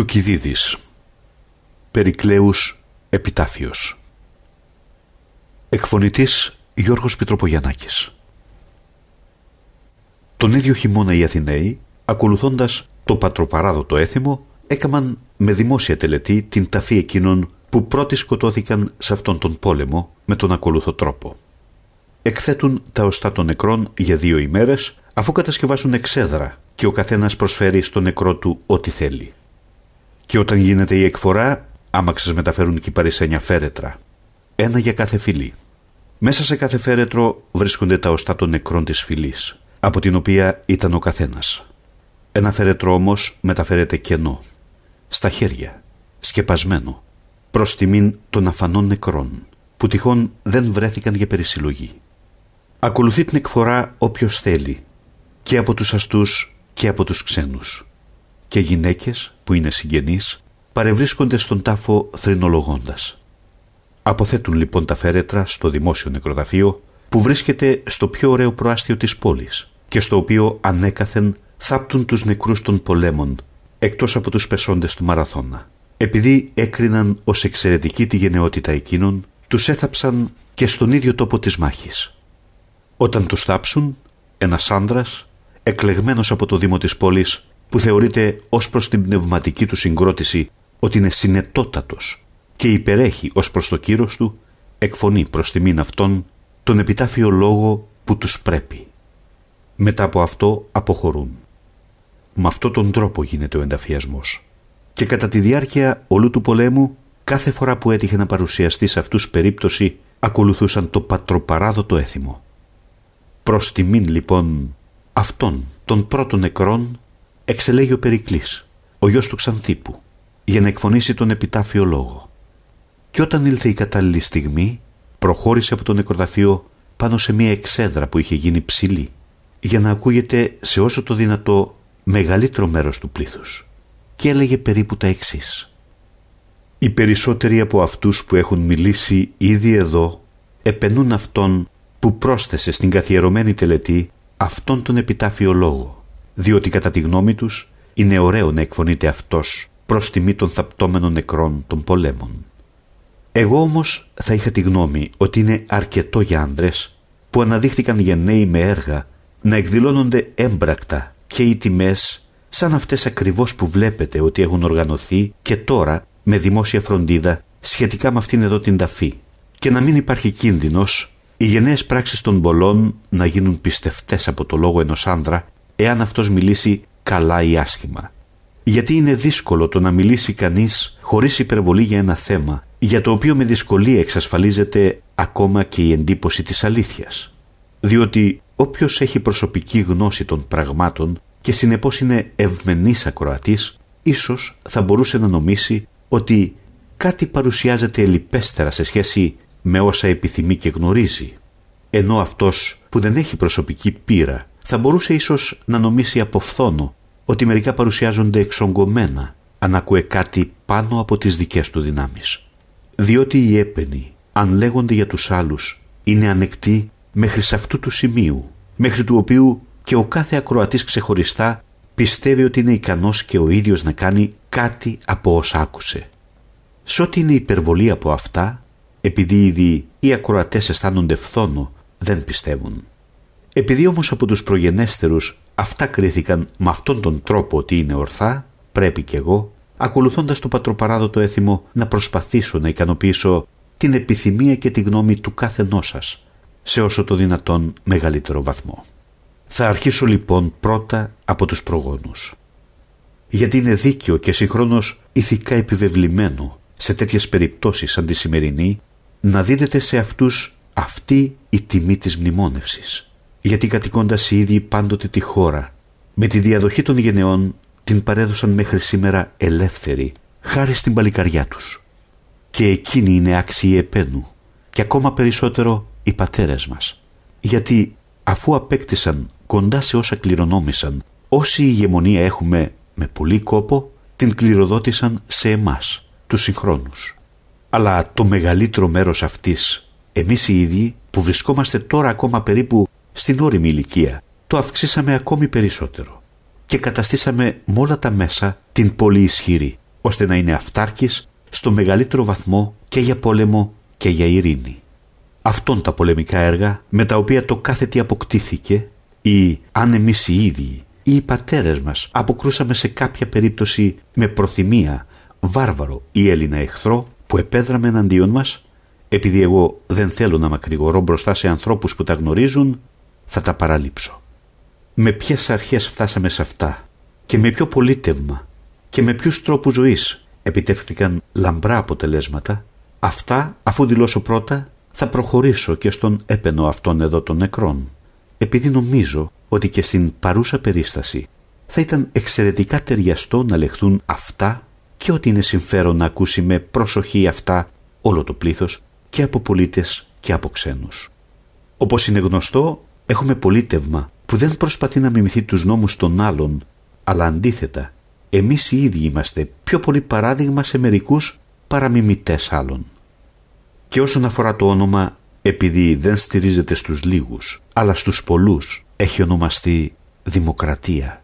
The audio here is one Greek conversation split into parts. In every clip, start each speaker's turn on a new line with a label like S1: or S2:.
S1: Θουκυδίδης Περικλέους Επιτάφιος Εκφωνητής Γιώργος Πιτροπογιαννάκης Τον ίδιο χειμώνα οι Αθηναίοι, ακολουθώντας το πατροπαράδοτο έθιμο, έκαμαν με δημόσια τελετή την ταφή εκείνων που πρώτοι σκοτώθηκαν σε αυτόν τον πόλεμο με τον ακολουθό τρόπο. Εκθέτουν τα οστά των νεκρών για δύο ημέρες, αφού κατασκευάσουν εξέδρα και ο καθένας προσφέρει στο νεκρό του ό,τι θέλει. Και όταν γίνεται η εκφορά, άμαξες μεταφέρουν παρισένια φέρετρα. Ένα για κάθε φυλή. Μέσα σε κάθε φέρετρο βρίσκονται τα οστά των νεκρών της φυλής, από την οποία ήταν ο καθένας. Ένα φέρετρο όμως μεταφέρεται κενό, στα χέρια, σκεπασμένο, προς τιμήν των αφανών νεκρών, που τυχόν δεν βρέθηκαν για περισυλλογή. Ακολουθεί την εκφορά όποιος θέλει, και από τους αστούς και από τους ξένους. και γυναίκες που είναι συγγενείς, παρευρίσκονται στον τάφο θρηνολογώντας. Αποθέτουν λοιπόν τα φέρετρα στο δημόσιο νεκροταφείο που βρίσκεται στο πιο ωραίο προάστιο της πόλης και στο οποίο ανέκαθεν θάπτουν τους νεκρούς των πολέμων εκτός από τους πεσόντες του Μαραθώνα. Επειδή έκριναν ως εξαιρετική τη γενναιότητα εκείνων, τους έθαψαν και στον ίδιο τόπο της μάχης. Όταν τους θάψουν, ένας άνδρας, εκλεγμένος από το Δήμο της πόλης, που θεωρείται ως προς την πνευματική του συγκρότηση ότι είναι συνετότατος και υπερέχει ως προς το κύρος του, εκφωνεί προς τιμήν αυτών τον επιτάφιο λόγο που τους πρέπει. Μετά από αυτό αποχωρούν. Με αυτόν τον τρόπο γίνεται ο ενταφιασμός. Και κατά τη διάρκεια όλου του πολέμου, κάθε φορά που έτυχε να παρουσιαστεί σε αυτούς περίπτωση, ακολουθούσαν το πατροπαράδοτο έθιμο. Προς τιμήν λοιπόν αυτών των πρώτων νεκρών εξελέγει ο Περικλής, ο γιος του Ξανθίπου, για να εκφωνήσει τον επιτάφιο λόγο. Και όταν ήλθε η κατάλληλη στιγμή, προχώρησε από το νεκροταφείο πάνω σε μια εξέδρα που είχε γίνει ψηλή, για να ακούγεται σε όσο το δυνατό μεγαλύτερο μέρος του πλήθους. Και έλεγε περίπου τα εξής. Οι περισσότεροι από αυτούς που έχουν μιλήσει ήδη εδώ επενούν αυτόν που πρόσθεσε στην καθιερωμένη τελετή αυτόν τον επιτάφιο λόγο διότι κατά τη γνώμη τους είναι ωραίο να εκφωνείται αυτός προς τιμή των θαπτώμενων νεκρών των πολέμων. Εγώ όμως θα είχα τη γνώμη ότι είναι αρκετό για άνδρες που αναδείχθηκαν γενναίοι με έργα να εκδηλώνονται έμπρακτα και οι τιμές σαν αυτές ακριβώς που βλέπετε ότι έχουν οργανωθεί και τώρα με δημόσια φροντίδα σχετικά με αυτήν εδώ την ταφή και να μην υπάρχει κίνδυνος οι γενναίες πράξεις των πολλών να γίνουν πιστευτές από το λόγο ενός άνδρα εάν αυτός μιλήσει καλά ή άσχημα. Γιατί είναι δύσκολο το να μιλήσει κανείς χωρίς υπερβολή για ένα θέμα, για το οποίο με δυσκολία εξασφαλίζεται ακόμα και η εντύπωση της αλήθειας. Διότι όποιος έχει προσωπική γνώση των πραγμάτων και συνεπώς είναι ευμενής ακροατής, ίσως θα μπορούσε να νομίσει ότι κάτι παρουσιάζεται ελιπέστερα σε σχέση με όσα επιθυμεί και γνωρίζει. Ενώ αυτός που δεν έχει προσωπική πείρα θα μπορούσε ίσως να νομίσει από φθόνο ότι μερικά παρουσιάζονται εξογκωμένα αν ακούε κάτι πάνω από τις δικές του δυνάμεις. Διότι οι έπαινοι, αν λέγονται για τους άλλους, είναι ανεκτή μέχρι σε αυτού του σημείου, μέχρι του οποίου και ο κάθε ακροατής ξεχωριστά πιστεύει ότι είναι ικανός και ο ίδιος να κάνει κάτι από όσα άκουσε. Σε ό,τι είναι υπερβολή από αυτά, επειδή ήδη οι ακροατές αισθάνονται φθόνο, δεν πιστεύουν. Επειδή όμως από τους προγενέστερους αυτά κρίθηκαν με αυτόν τον τρόπο ότι είναι ορθά, πρέπει κι εγώ, ακολουθώντας το πατροπαράδοτο έθιμο να προσπαθήσω να ικανοποιήσω την επιθυμία και τη γνώμη του κάθε σας σε όσο το δυνατόν μεγαλύτερο βαθμό. Θα αρχίσω λοιπόν πρώτα από τους προγόνους. Γιατί είναι δίκαιο και συγχρόνως ηθικά επιβεβλημένο σε τέτοιες περιπτώσεις σαν τη σημερινή να δίδεται σε αυτούς αυτή η τιμή της μνημόνευσης γιατί οι ίδιοι πάντοτε τη χώρα, με τη διαδοχή των γενεών την παρέδωσαν μέχρι σήμερα ελεύθερη, χάρη στην παλικαριά τους. Και εκείνοι είναι άξιοι επένου και ακόμα περισσότερο οι πατέρες μας. Γιατί αφού απέκτησαν κοντά σε όσα κληρονόμησαν, όση ηγεμονία έχουμε με πολύ κόπο, την κληροδότησαν σε εμάς, τους συγχρόνους. Αλλά το μεγαλύτερο μέρος αυτής, εμείς οι ίδιοι που βρισκόμαστε τώρα ακόμα περίπου στη όρημη ηλικία, το αυξήσαμε ακόμη περισσότερο και καταστήσαμε με όλα τα μέσα την πολύ ισχυρή, ώστε να είναι αυτάρκης στο μεγαλύτερο βαθμό και για πόλεμο και για ειρήνη. Αυτόν τα πολεμικά έργα με τα οποία το κάθε τι αποκτήθηκε ή αν εμείς οι ίδιοι ή οι πατέρες μας αποκρούσαμε σε κάποια περίπτωση με προθυμία, βάρβαρο ή Έλληνα εχθρό που επέδραμε εναντίον μας, επειδή εγώ δεν θέλω να μακρηγορώ μπροστά σε ανθρώπους που τα γνωρίζουν, θα τα παραλείψω. Με ποιες αρχές φτάσαμε σε αυτά και με ποιο πολίτευμα και με ποιους τρόπους ζωής επιτεύχθηκαν λαμπρά αποτελέσματα, αυτά αφού δηλώσω πρώτα θα προχωρήσω και στον έπαινο αυτών εδώ των νεκρών, επειδή νομίζω ότι και στην παρούσα περίσταση θα ήταν εξαιρετικά ταιριαστό να λεχθούν αυτά και ότι είναι συμφέρον να ακούσει με προσοχή αυτά όλο το πλήθος και από πολίτες και από ξένους. Όπως είναι γνωστό, Έχουμε πολίτευμα που δεν προσπαθεί να μιμηθεί τους νόμους των άλλων, αλλά αντίθετα, εμείς οι ίδιοι είμαστε πιο πολύ παράδειγμα σε μερικούς παραμιμητές άλλων. Και όσον αφορά το όνομα, επειδή δεν στηρίζεται στους λίγους, αλλά στους πολλούς, έχει ονομαστεί δημοκρατία.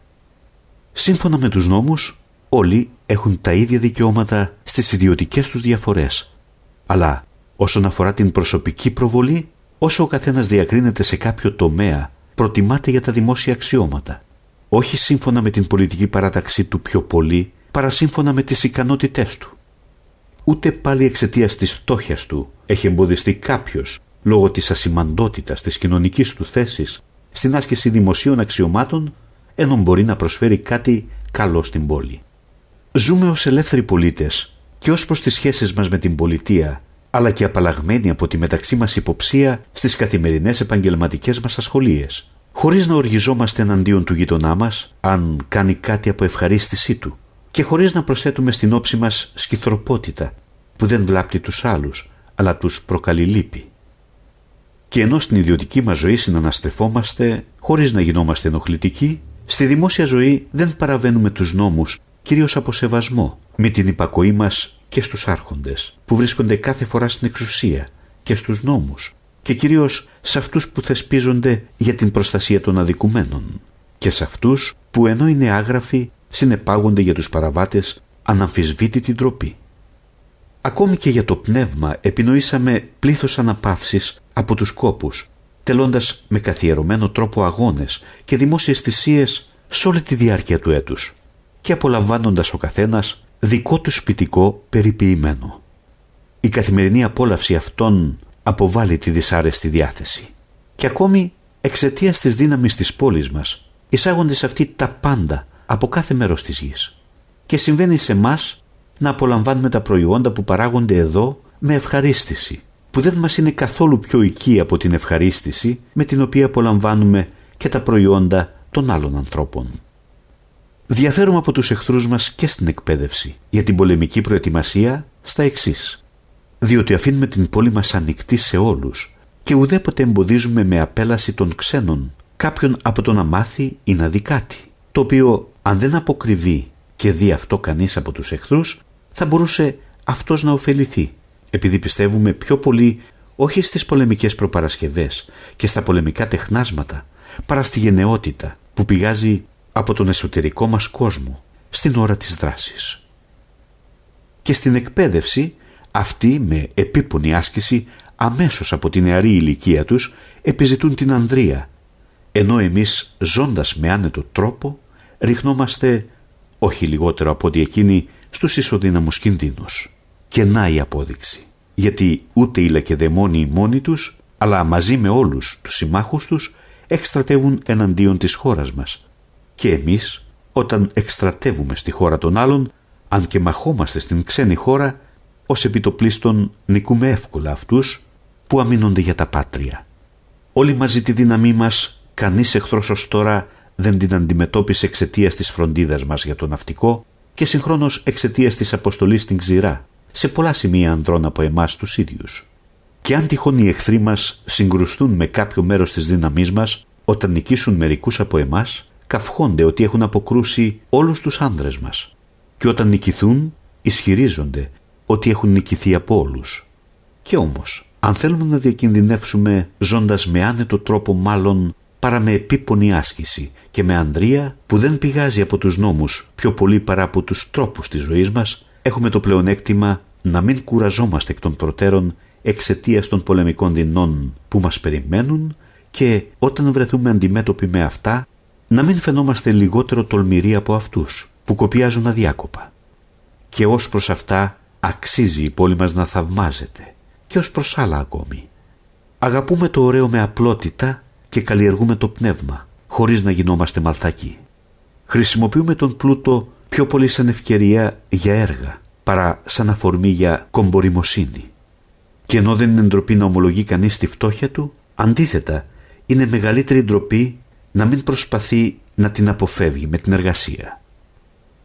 S1: Σύμφωνα με τους νόμους, όλοι έχουν τα ίδια δικαιώματα στις ιδιωτικές τους διαφορές. Αλλά όσον αφορά την προσωπική προβολή, Όσο ο καθένας διακρίνεται σε κάποιο τομέα, προτιμάται για τα δημόσια αξιώματα. Όχι σύμφωνα με την πολιτική παράταξή του πιο πολύ, παρά σύμφωνα με τις ικανότητές του. Ούτε πάλι εξαιτίας της φτώχειας του έχει εμποδιστεί κάποιος, λόγω της ασημαντότητας της κοινωνικής του θέσης, στην άσκηση δημοσίων αξιωμάτων, ενώ μπορεί να προσφέρει κάτι καλό στην πόλη. Ζούμε ως ελεύθεροι πολίτες και ως προς τις σχέσεις μας με την πολιτεία αλλά και απαλλαγμένοι από τη μεταξύ μας υποψία στις καθημερινές επαγγελματικές μας ασχολίες, χωρίς να οργιζόμαστε εναντίον του γειτονά μας, αν κάνει κάτι από ευχαρίστησή του, και χωρίς να προσθέτουμε στην όψη μας σκυθροπότητα, που δεν βλάπτει τους άλλους, αλλά τους προκαλεί λύπη. Και ενώ στην ιδιωτική μας ζωή συναναστρεφόμαστε, χωρίς να γινόμαστε ενοχλητικοί, στη δημόσια ζωή δεν παραβαίνουμε τους νόμους, κυρίως από σεβασμό, με την υπακοή μας και στους άρχοντες που βρίσκονται κάθε φορά στην εξουσία και στους νόμους και κυρίως σε αυτούς που θεσπίζονται για την προστασία των αδικουμένων και σε αυτούς που ενώ είναι άγραφοι συνεπάγονται για τους παραβάτες αναμφισβήτητη ντροπή. Ακόμη και για το πνεύμα επινοήσαμε πλήθος αναπαύσεις από τους κόπους, τελώντας με καθιερωμένο τρόπο αγώνες και δημόσιες θυσίες σε όλη τη διάρκεια του έτους και απολαμβάνοντας ο καθένας δικό του σπιτικό περιποιημένο. Η καθημερινή απόλαυση αυτών αποβάλλει τη δυσάρεστη διάθεση. Και ακόμη εξαιτίας της δύναμης της πόλης μας, εισάγονται σε αυτή τα πάντα από κάθε μέρος της γης. Και συμβαίνει σε εμάς να απολαμβάνουμε τα προϊόντα που παράγονται εδώ με ευχαρίστηση, που δεν μας είναι καθόλου πιο οικία από την ευχαρίστηση με την οποία απολαμβάνουμε και τα προϊόντα των άλλων ανθρώπων. Διαφέρουμε από τους εχθρούς μας και στην εκπαίδευση για την πολεμική προετοιμασία στα εξής. Διότι αφήνουμε την πόλη μας ανοιχτή σε όλους και ουδέποτε εμποδίζουμε με απέλαση των ξένων κάποιον από το να μάθει ή να δει κάτι, το οποίο αν δεν αποκριβεί και δει αυτό κανείς από τους εχθρούς, θα μπορούσε αυτός να ωφεληθεί, επειδή πιστεύουμε πιο πολύ όχι στις πολεμικές προπαρασκευές και στα πολεμικά τεχνάσματα, παρά στη γενναιότητα που πηγάζει από τον εσωτερικό μας κόσμο στην ώρα της δράσης. Και στην εκπαίδευση αυτοί με επίπονη άσκηση αμέσως από την νεαρή ηλικία τους επιζητούν την ανδρεία ενώ εμείς ζώντας με άνετο τρόπο ριχνόμαστε όχι λιγότερο από ότι εκείνοι στους ισοδύναμους κινδύνους. Και να η απόδειξη. Γιατί ούτε οι λακεδαιμόνοι μόνοι τους αλλά μαζί με όλους τους συμμάχους τους εκστρατεύουν εναντίον της χώρας μας και εμείς, όταν εκστρατεύουμε στη χώρα των άλλων, αν και μαχόμαστε στην ξένη χώρα, ως επιτοπλίστων νικούμε εύκολα αυτούς που αμήνονται για τα πάτρια. Όλοι μαζί τη δύναμή μας, κανείς εχθρός ως τώρα δεν την αντιμετώπισε εξαιτίας της φροντίδας μας για το ναυτικό και συγχρόνως εξαιτίας της αποστολής στην ξηρά, σε πολλά σημεία ανδρών από εμάς τους ίδιους. Και αν τυχόν οι εχθροί μας συγκρουστούν με κάποιο μέρος της δύναμής μας, όταν νικήσουν μερικούς από εμάς, καυχόνται ότι έχουν αποκρούσει όλους τους άνδρες μας και όταν νικηθούν ισχυρίζονται ότι έχουν νικηθεί από όλους. Και όμως, αν θέλουμε να διακινδυνεύσουμε ζώντας με άνετο τρόπο μάλλον παρά με επίπονη άσκηση και με ανδρεία που δεν πηγάζει από τους νόμους πιο πολύ παρά από τους τρόπους της ζωής μας, έχουμε το πλεονέκτημα να μην κουραζόμαστε εκ των προτέρων εξαιτίας των πολεμικών δεινών που μας περιμένουν και όταν βρεθούμε αντιμέτωποι με αυτά να μην φαινόμαστε λιγότερο τολμηροί από αυτούς που κοπιάζουν αδιάκοπα. Και ως προς αυτά αξίζει η πόλη μας να θαυμάζεται και ως προς άλλα ακόμη. Αγαπούμε το ωραίο με απλότητα και καλλιεργούμε το πνεύμα χωρίς να γινόμαστε μαλθακοί. Χρησιμοποιούμε τον πλούτο πιο πολύ σαν ευκαιρία για έργα παρά σαν αφορμή για κομπορημοσύνη. Και ενώ δεν είναι ντροπή να ομολογεί κανείς τη φτώχεια του, αντίθετα είναι μεγαλύτερη ντροπή να μην προσπαθεί να την αποφεύγει με την εργασία.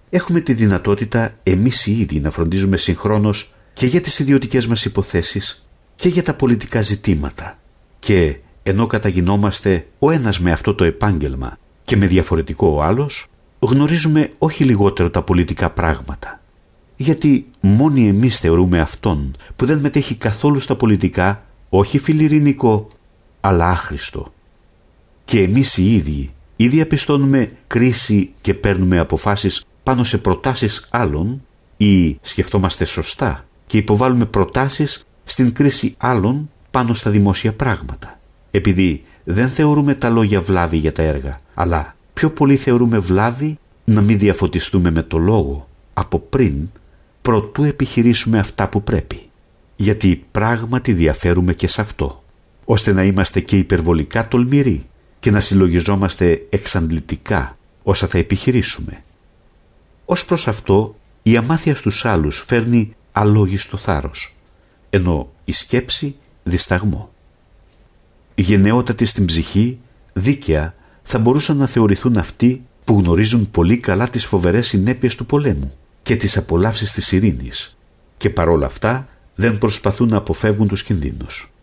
S1: Έχουμε τη δυνατότητα εμείς οι ίδιοι να φροντίζουμε συγχρόνως και για τις ιδιωτικές μας υποθέσεις και για τα πολιτικά ζητήματα. Και ενώ καταγινόμαστε ο ένας με αυτό το επάγγελμα και με διαφορετικό ο άλλος, γνωρίζουμε όχι λιγότερο τα πολιτικά πράγματα. Γιατί μόνοι εμείς θεωρούμε αυτόν που δεν μετέχει καθόλου στα πολιτικά, όχι φιλιρινικό, αλλά άχρηστο και εμείς οι ίδιοι ή διαπιστώνουμε κρίση και παίρνουμε αποφάσεις πάνω σε προτάσεις άλλων ή σκεφτόμαστε σωστά και υποβάλλουμε προτάσεις στην κρίση άλλων πάνω στα δημόσια πράγματα. Επειδή δεν θεωρούμε τα λόγια βλάβη για τα έργα, αλλά πιο πολύ θεωρούμε βλάβη να μην διαφωτιστούμε με το λόγο από πριν προτού επιχειρήσουμε αυτά που πρέπει. Γιατί πράγματι διαφέρουμε και σε αυτό, ώστε να είμαστε και υπερβολικά τολμηροί και να συλλογιζόμαστε εξαντλητικά όσα θα επιχειρήσουμε. Ως προς αυτό, η αμάθεια στους άλλους φέρνει αλόγιστο θάρρος, ενώ η σκέψη δισταγμό. Γενναιότατοι στην ψυχή, δίκαια, θα μπορούσαν να θεωρηθούν αυτοί που γνωρίζουν πολύ καλά τις φοβερές συνέπειες του πολέμου και τις απολαύσεις της ειρήνης και παρόλα αυτά δεν προσπαθούν να αποφεύγουν τους κινδύνους.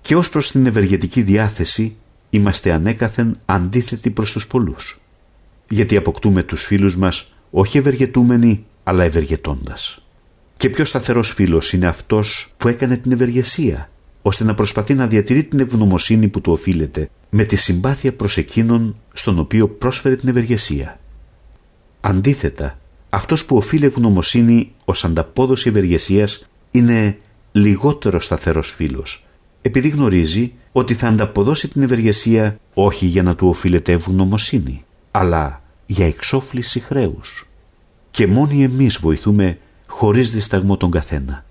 S1: Και ως προς την ευεργετική διάθεση είμαστε ανέκαθεν αντίθετοι προς τους πολλούς. Γιατί αποκτούμε τους φίλους μας όχι ευεργετούμενοι, αλλά ευεργετώντας. Και πιο σταθερός φίλος είναι αυτός που έκανε την ευεργεσία, ώστε να προσπαθεί να διατηρεί την ευγνωμοσύνη που του οφείλεται με τη συμπάθεια προς εκείνον στον οποίο πρόσφερε την ευεργεσία. Αντίθετα, αυτός που οφείλει ευγνωμοσύνη ως ανταπόδοση ευεργεσίας είναι λιγότερο σταθερός φίλος, επειδή γνωρίζει ότι θα ανταποδώσει την ευεργεσία όχι για να του οφείλεται ευγνωμοσύνη, αλλά για εξόφληση χρέους. Και μόνοι εμείς βοηθούμε χωρίς δισταγμό τον καθένα,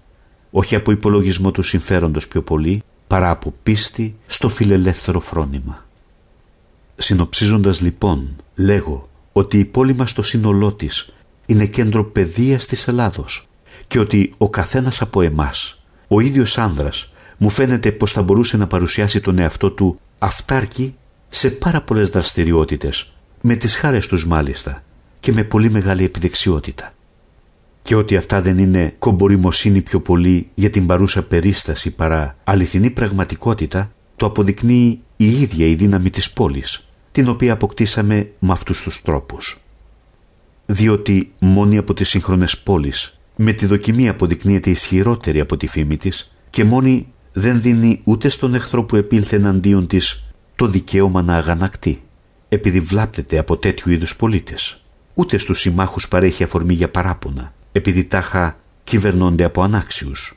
S1: όχι από υπολογισμό του συμφέροντος πιο πολύ, παρά από πίστη στο φιλελεύθερο φρόνημα. Συνοψίζοντας λοιπόν, λέγω ότι η πόλη μας στο σύνολό της είναι κέντρο παιδείας της Ελλάδος, και ότι ο καθένας από εμάς, ο ίδιος άνδρας μου φαίνεται πως θα μπορούσε να παρουσιάσει τον εαυτό του αυτάρκη σε πάρα πολλές δραστηριότητες, με τις χάρες τους μάλιστα και με πολύ μεγάλη επιδεξιότητα. Και ότι αυτά δεν είναι κομπορημοσύνη πιο πολύ για την παρούσα περίσταση παρά αληθινή πραγματικότητα, το αποδεικνύει η ίδια η δύναμη της πόλης, την οποία αποκτήσαμε με αυτούς τους τρόπους. Διότι μόνη από τις σύγχρονες πόλεις, με τη δοκιμή αποδεικνύεται ισχυρότερη από τη φήμη της και μόνη δεν δίνει ούτε στον εχθρό που επήλθε εναντίον της το δικαίωμα να αγανακτεί, επειδή βλάπτεται από τέτοιου είδους πολίτες. Ούτε στους συμμάχους παρέχει αφορμή για παράπονα, επειδή τάχα κυβερνώνται από ανάξιους.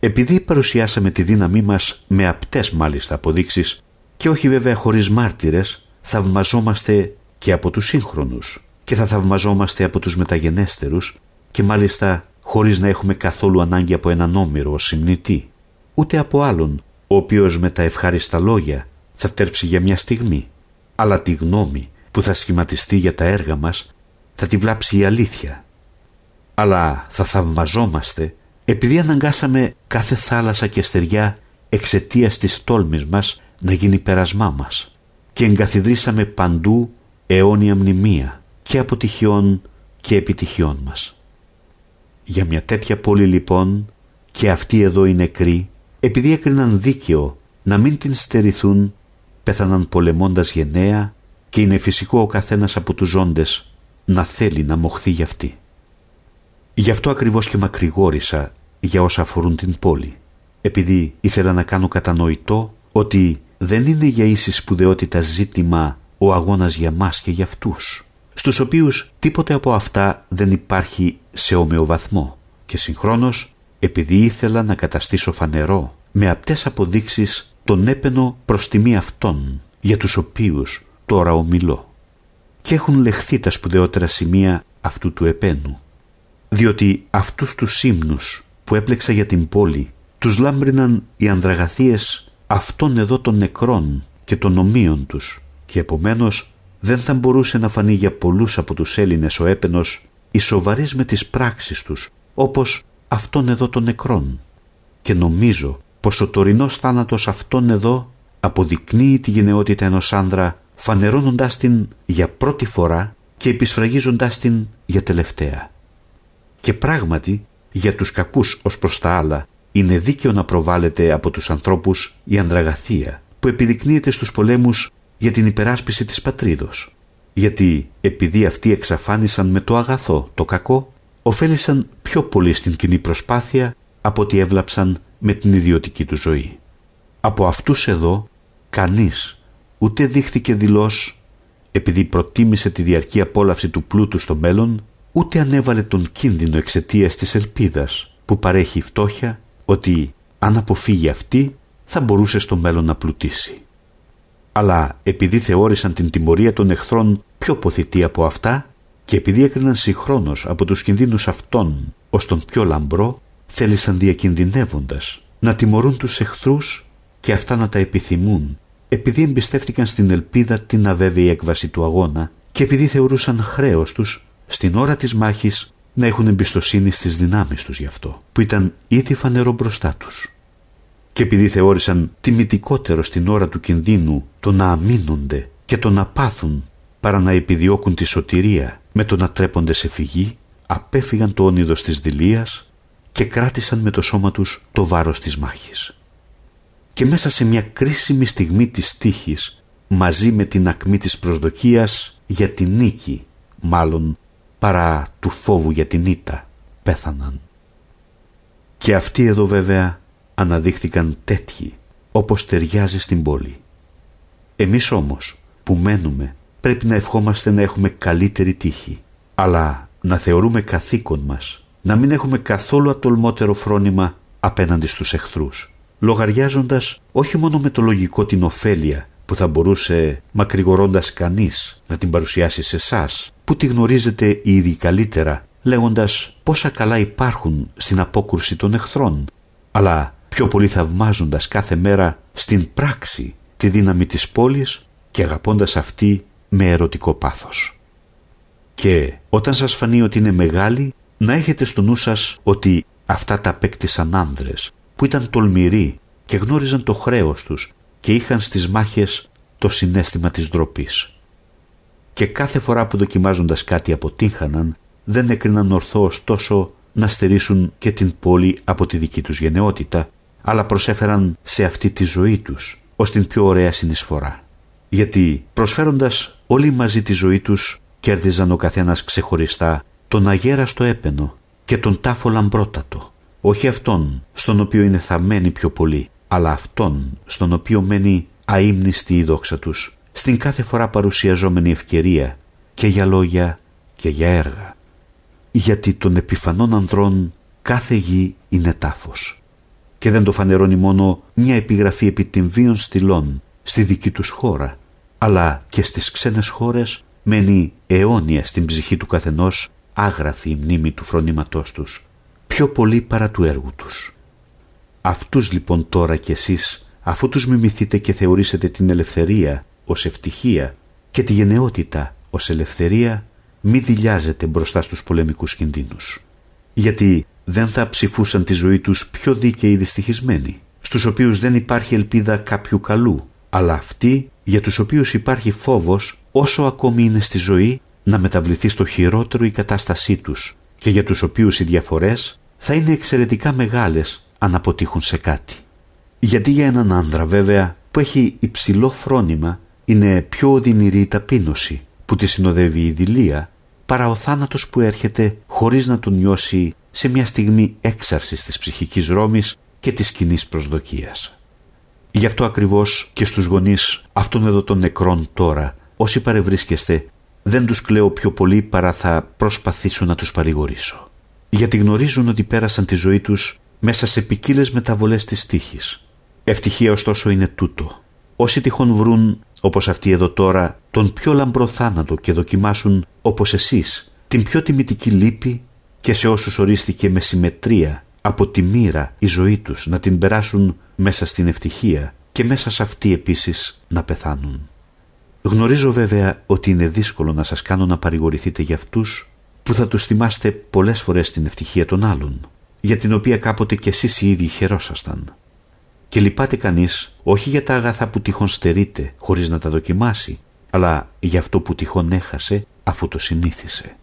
S1: Επειδή παρουσιάσαμε τη δύναμή μας με απτές μάλιστα αποδείξεις και όχι βέβαια χωρίς μάρτυρες, θαυμαζόμαστε και από τους σύγχρονους και θα θαυμαζόμαστε από τους μεταγενέστερους και μάλιστα χωρίς να έχουμε καθόλου ανάγκη από έναν όμοιρο ως συμνητή ούτε από άλλον, ο οποίος με τα ευχάριστα λόγια θα τέρψει για μια στιγμή, αλλά τη γνώμη που θα σχηματιστεί για τα έργα μας θα τη βλάψει η αλήθεια. Αλλά θα θαυμαζόμαστε επειδή αναγκάσαμε κάθε θάλασσα και στεριά εξαιτίας της τόλμης μας να γίνει περασμά μας και εγκαθιδρύσαμε παντού αιώνια μνημεία και αποτυχιών και επιτυχιών μας. Για μια τέτοια πόλη λοιπόν και αυτή εδώ είναι νεκροί επειδή έκριναν δίκαιο να μην την στερηθούν, πέθαναν πολεμώντας γενναία και είναι φυσικό ο καθένας από τους ζώντες να θέλει να μοχθεί για αυτή. Γι' αυτό ακριβώς και μακρηγόρησα για όσα αφορούν την πόλη, επειδή ήθελα να κάνω κατανοητό ότι δεν είναι για ίσης σπουδαιότητα ζήτημα ο αγώνας για μας και για αυτούς, στους οποίους τίποτε από αυτά δεν υπάρχει σε ομοιοβαθμό και συγχρόνως επειδή ήθελα να καταστήσω φανερό με απτές αποδείξεις τον έπαινο προς τιμή αυτών για τους οποίους τώρα ομιλώ. Και έχουν λεχθεί τα σπουδαιότερα σημεία αυτού του επένου, διότι αυτούς τους ύμνους που έπλεξα για την πόλη τους λάμπριναν οι ανδραγαθίες αυτών εδώ των νεκρών και των ομοίων τους και επομένως δεν θα μπορούσε να φανεί για πολλούς από τους Έλληνες ο έπαινος οι σοβαρείς με τις πράξεις τους, όπως αυτόν εδώ των νεκρών και νομίζω πως ο τωρινός θάνατος αυτόν εδώ αποδεικνύει τη γενναιότητα ενός άνδρα φανερώνοντας την για πρώτη φορά και επισφραγίζοντας την για τελευταία. Και πράγματι για τους κακούς ως προς τα άλλα είναι δίκαιο να προβάλλεται από τους ανθρώπους η ανδραγαθία που επιδεικνύεται στους πολέμους για την υπεράσπιση της πατρίδος. Γιατί επειδή αυτοί εξαφάνισαν με το αγαθό το κακό, ωφέλησαν πιο πολύ στην κοινή προσπάθεια από ό,τι έβλαψαν με την ιδιωτική του ζωή. Από αυτούς εδώ κανείς ούτε δείχθηκε δηλώς επειδή προτίμησε τη διαρκή απόλαυση του πλούτου στο μέλλον, ούτε ανέβαλε τον κίνδυνο εξαιτίας της ελπίδας που παρέχει η φτώχεια ότι αν αποφύγει αυτή θα μπορούσε στο μέλλον να πλουτίσει. Αλλά επειδή θεώρησαν την τιμωρία των εχθρών πιο ποθητή από αυτά, και επειδή έκριναν συγχρόνως από τους κινδύνους αυτών ως τον πιο λαμπρό, θέλησαν διακινδυνεύοντας να τιμωρούν τους εχθρούς και αυτά να τα επιθυμούν, επειδή εμπιστεύτηκαν στην ελπίδα την αβέβαιη έκβαση του αγώνα και επειδή θεωρούσαν χρέος τους στην ώρα της μάχης να έχουν εμπιστοσύνη στις δυνάμεις τους γι' αυτό, που ήταν ήδη φανερό μπροστά τους. Και επειδή θεώρησαν τιμητικότερο στην ώρα του κινδύνου το να αμήνονται και το να πάθουν παρά να επιδιώκουν τη σωτηρία με το να τρέπονται σε φυγή, απέφυγαν το όνειδος της δηλίας και κράτησαν με το σώμα τους το βάρος της μάχης. Και μέσα σε μια κρίσιμη στιγμή της τύχης, μαζί με την ακμή της προσδοκίας για την νίκη, μάλλον παρά του φόβου για την ήττα, πέθαναν. Και αυτοί εδώ βέβαια αναδείχθηκαν τέτοιοι, όπως ταιριάζει στην πόλη. Εμείς όμως που μένουμε πρέπει να ευχόμαστε να έχουμε καλύτερη τύχη. Αλλά να θεωρούμε καθήκον μας, να μην έχουμε καθόλου ατολμότερο φρόνημα απέναντι στους εχθρούς, λογαριάζοντας όχι μόνο με το λογικό την ωφέλεια που θα μπορούσε μακρηγορώντας κανείς να την παρουσιάσει σε εσάς, που τη γνωρίζετε ήδη καλύτερα, λέγοντας πόσα καλά υπάρχουν στην απόκρουση των εχθρών, αλλά πιο πολύ θαυμάζοντας κάθε μέρα στην πράξη τη δύναμη της πόλης και αγαπώντας αυτή με ερωτικό πάθος. Και όταν σας φανεί ότι είναι μεγάλη, να έχετε στο νου σας ότι αυτά τα απέκτησαν άνδρες που ήταν τολμηροί και γνώριζαν το χρέος τους και είχαν στις μάχες το συνέστημα της ντροπής. Και κάθε φορά που δοκιμάζοντας κάτι αποτύχαναν, δεν έκριναν ορθό ωστόσο να στερήσουν και την πόλη από τη δική τους γενναιότητα, αλλά προσέφεραν σε αυτή τη ζωή τους ως την πιο ωραία συνεισφορά γιατί προσφέροντας όλοι μαζί τη ζωή τους κέρδιζαν ο καθένας ξεχωριστά τον αγέρα στο έπαινο και τον τάφο λαμπρότατο, όχι αυτόν στον οποίο είναι θαμμένοι πιο πολύ, αλλά αυτόν στον οποίο μένει αείμνηστη η δόξα τους, στην κάθε φορά παρουσιαζόμενη ευκαιρία και για λόγια και για έργα. Γιατί των επιφανών ανδρών κάθε γη είναι τάφος. Και δεν το φανερώνει μόνο μια επιγραφή επί στυλών στη δική τους χώρα, αλλά και στις ξένες χώρες μένει αιώνια στην ψυχή του καθενός άγραφη η μνήμη του φρονήματός τους, πιο πολύ παρά του έργου τους. Αυτούς λοιπόν τώρα κι εσείς, αφού τους μιμηθείτε και θεωρήσετε την ελευθερία ως ευτυχία και τη γενναιότητα ως ελευθερία, μη δηλιάζετε μπροστά στους πολεμικούς κινδύνους. Γιατί δεν θα ψηφούσαν τη ζωή τους πιο δίκαιοι δυστυχισμένοι, στους οποίους δεν υπάρχει ελπίδα κάποιου καλού αλλά αυτοί για τους οποίους υπάρχει φόβος όσο ακόμη είναι στη ζωή να μεταβληθεί στο χειρότερο η κατάστασή τους και για τους οποίους οι διαφορές θα είναι εξαιρετικά μεγάλες αν αποτύχουν σε κάτι. Γιατί για έναν άνδρα βέβαια που έχει υψηλό φρόνημα είναι πιο οδυνηρή η ταπείνωση που τη συνοδεύει η δηλία παρά ο θάνατος που έρχεται χωρίς να τον νιώσει σε μια στιγμή έξαρσης της ψυχικής ρόμης και της κοινής προσδοκίας. Γι' αυτό ακριβώς και στους γονείς αυτών εδώ των νεκρών τώρα, όσοι παρευρίσκεστε, δεν τους κλαίω πιο πολύ παρά θα προσπαθήσω να τους παρηγορήσω. Γιατί γνωρίζουν ότι πέρασαν τη ζωή τους μέσα σε ποικίλες μεταβολές της τύχης. Ευτυχία ωστόσο είναι τούτο. Όσοι τυχόν βρουν, όπως αυτοί εδώ τώρα, τον πιο λαμπρό θάνατο και δοκιμάσουν, όπως εσείς, την πιο τιμητική λύπη και σε όσους ορίστηκε με συμμετρία από τη μοίρα η ζωή τους, να την περάσουν μέσα στην ευτυχία και μέσα σε αυτή επίσης να πεθάνουν. Γνωρίζω βέβαια ότι είναι δύσκολο να σας κάνω να παρηγορηθείτε για αυτούς που θα τους θυμάστε πολλές φορές την ευτυχία των άλλων, για την οποία κάποτε κι εσείς οι ίδιοι χαιρόσασταν. Και λυπάται κανείς όχι για τα αγαθά που τυχόν στερείται χωρίς να τα δοκιμάσει, αλλά για αυτό που τυχόν έχασε αφού το συνήθισε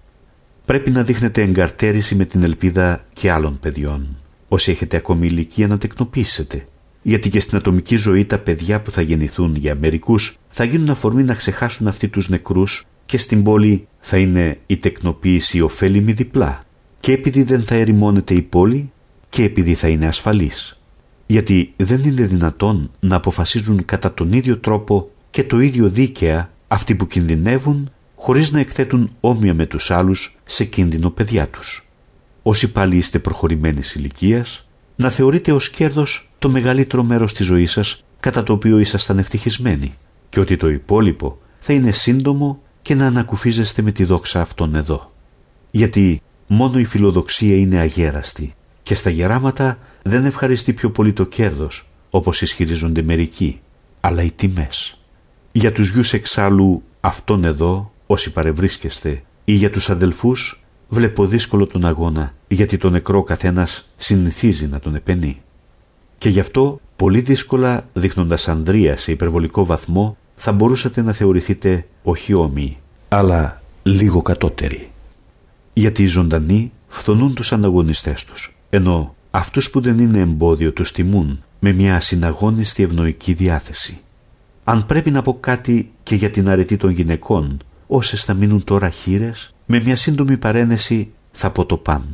S1: πρέπει να δείχνετε εγκαρτέρηση με την ελπίδα και άλλων παιδιών. Όσοι έχετε ακόμη ηλικία να τεκνοποιήσετε. Γιατί και στην ατομική ζωή τα παιδιά που θα γεννηθούν για μερικούς θα γίνουν αφορμή να ξεχάσουν αυτοί τους νεκρούς και στην πόλη θα είναι η τεκνοποίηση ωφέλιμη διπλά. Και επειδή δεν θα ερημώνεται η πόλη και επειδή θα είναι ασφαλής. Γιατί δεν είναι δυνατόν να αποφασίζουν κατά τον ίδιο τρόπο και το ίδιο δίκαια αυτοί που κινδυνεύουν χωρίς να εκθέτουν όμοια με τους άλλους σε κίνδυνο παιδιά τους. Όσοι πάλι είστε προχωρημένης ηλικίας, να θεωρείτε ως κέρδος το μεγαλύτερο μέρος της ζωής σας, κατά το οποίο ήσασταν ευτυχισμένοι και ότι το υπόλοιπο θα είναι σύντομο και να ανακουφίζεστε με τη δόξα αυτών εδώ. Γιατί μόνο η φιλοδοξία είναι αγέραστη και στα γεράματα δεν ευχαριστεί πιο πολύ το κέρδος, όπως ισχυρίζονται μερικοί, αλλά οι τιμές. Για τους γιους εξάλλου αυτών εδώ όσοι παρευρίσκεστε ή για τους αδελφούς βλέπω δύσκολο τον αγώνα, γιατί το νεκρό καθένας συνηθίζει να τον επενεί. Και γι' αυτό πολύ δύσκολα δείχνοντας ανδρεία σε υπερβολικό βαθμό θα μπορούσατε να θεωρηθείτε όχι όμοιοι, αλλά λίγο κατώτεροι. Γιατί οι ζωντανοί φθονούν τους αναγωνιστές τους, ενώ αυτούς που δεν είναι εμπόδιο τους τιμούν με μια συναγώνιστη ευνοϊκή διάθεση. Αν πρέπει να πω κάτι και για την αρετή των γυναικών, όσες θα μείνουν τώρα χείρες, με μια σύντομη παρένεση θα παν.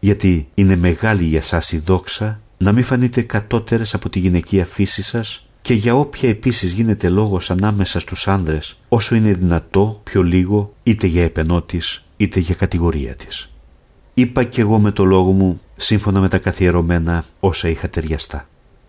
S1: Γιατί είναι μεγάλη για σας η δόξα να μην φανείτε κατώτερες από τη γυναικεία φύση σας και για όποια επίσης γίνεται λόγος ανάμεσα στους άνδρες όσο είναι δυνατό πιο λίγο είτε για επενό της, είτε για κατηγορία της. Είπα κι εγώ με το λόγο μου σύμφωνα με τα καθιερωμένα όσα είχα ταιριαστά.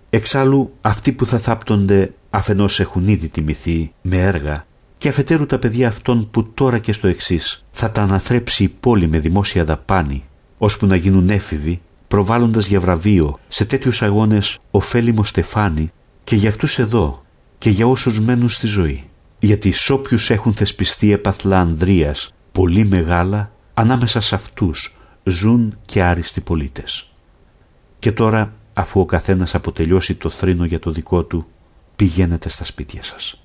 S1: Εξάλλου αυτοί που θα θάπτονται αφενός έχουν ήδη τιμηθεί με έργα και αφετέρου τα παιδιά αυτών που τώρα και στο εξής θα τα αναθρέψει η πόλη με δημόσια δαπάνη, ώσπου να γίνουν έφηβοι, προβάλλοντας για βραβείο σε τέτοιους αγώνες ωφέλιμο στεφάνι και για αυτούς εδώ και για όσους μένουν στη ζωή. Γιατί σ' όποιους έχουν θεσπιστεί επαθλά ανδρία, πολύ μεγάλα, ανάμεσα σε αυτούς, ζουν και άριστοι πολίτες. Και τώρα, αφού ο καθένας αποτελειώσει το θρήνο για το δικό του, πηγαίνετε στα σπίτια σας.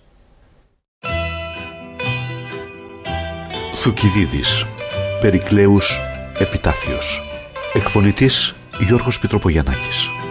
S1: Θουκυδίδης Περικλέους Επιτάφιος Εκφωνητής Γιώργος Πιτροπογιαννάκης